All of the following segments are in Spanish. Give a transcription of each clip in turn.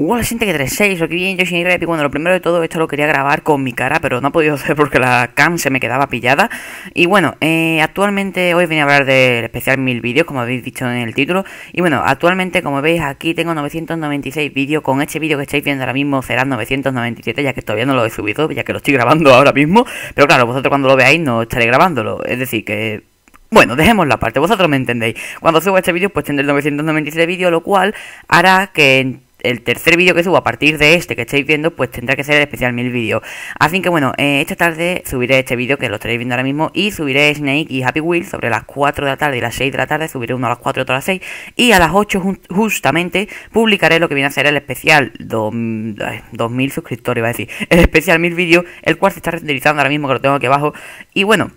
Hola gente que 36, aquí bien, yo soy Y Bueno, lo primero de todo, esto lo quería grabar con mi cara, pero no ha podido hacer porque la cam se me quedaba pillada. Y bueno, eh, actualmente hoy venía a hablar del especial mil vídeos, como habéis dicho en el título. Y bueno, actualmente, como veis, aquí tengo 996 vídeos. Con este vídeo que estáis viendo ahora mismo serán 997, ya que todavía no lo he subido, ya que lo estoy grabando ahora mismo. Pero claro, vosotros cuando lo veáis no estaré grabándolo. Es decir, que bueno, dejemos la parte, vosotros me entendéis. Cuando suba este vídeo, pues tendré 997 vídeos, lo cual hará que el tercer vídeo que subo a partir de este que estáis viendo, pues tendrá que ser el especial mil vídeos. Así que bueno, eh, esta tarde subiré este vídeo que lo estaréis viendo ahora mismo y subiré Snake y Happy Wheels sobre las 4 de la tarde y las 6 de la tarde, subiré uno a las 4 y otro a las 6 y a las 8 justamente publicaré lo que viene a ser el especial 2000 suscriptores, iba a decir, el especial mil vídeos, el cual se está renderizando ahora mismo que lo tengo aquí abajo y bueno...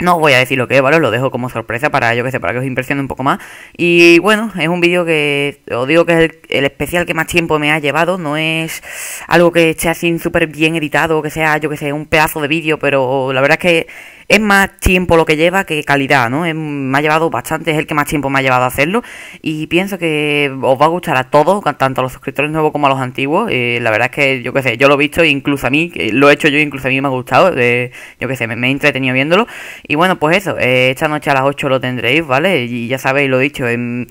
No voy a decir lo que es, ¿vale? Os lo dejo como sorpresa para, yo que sé, para que os impresione un poco más. Y bueno, es un vídeo que os digo que es el, especial que más tiempo me ha llevado. No es algo que esté así súper bien editado, que sea, yo que sé, un pedazo de vídeo, pero la verdad es que es más tiempo lo que lleva que calidad, ¿no? me ha llevado bastante, es el que más tiempo me ha llevado a hacerlo y pienso que os va a gustar a todos, tanto a los suscriptores nuevos como a los antiguos. Eh, la verdad es que yo qué sé, yo lo he visto e incluso a mí, lo he hecho yo, incluso a mí me ha gustado, eh, yo qué sé, me, he entretenido viéndolo. Y bueno, pues eso, eh, esta noche a las 8 lo tendréis, ¿vale? Y ya sabéis, lo dicho, en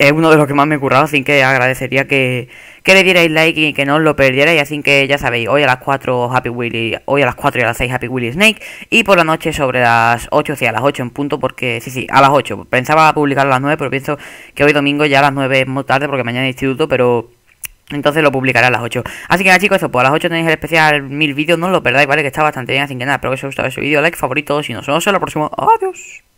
es uno de los que más me he currado, así que agradecería que, que le dierais like y que no os lo perdierais. Así que ya sabéis, hoy a las 4 Happy Willy, hoy a las 4 y a las 6 Happy Willy Snake, y por la noche sobre las 8, o sea, a las 8 en punto, porque sí, sí, a las 8. Pensaba publicar a las 9, pero pienso que hoy domingo ya a las 9 es muy tarde porque mañana es instituto, pero. Entonces lo publicaré a las 8. Así que nada chicos, eso, pues a las 8 tenéis el especial mil vídeos, no os lo perdáis, ¿vale? Que está bastante bien, así que nada, espero que os haya gustado ese vídeo, like, favorito, y nos vemos en el próximo, Adiós.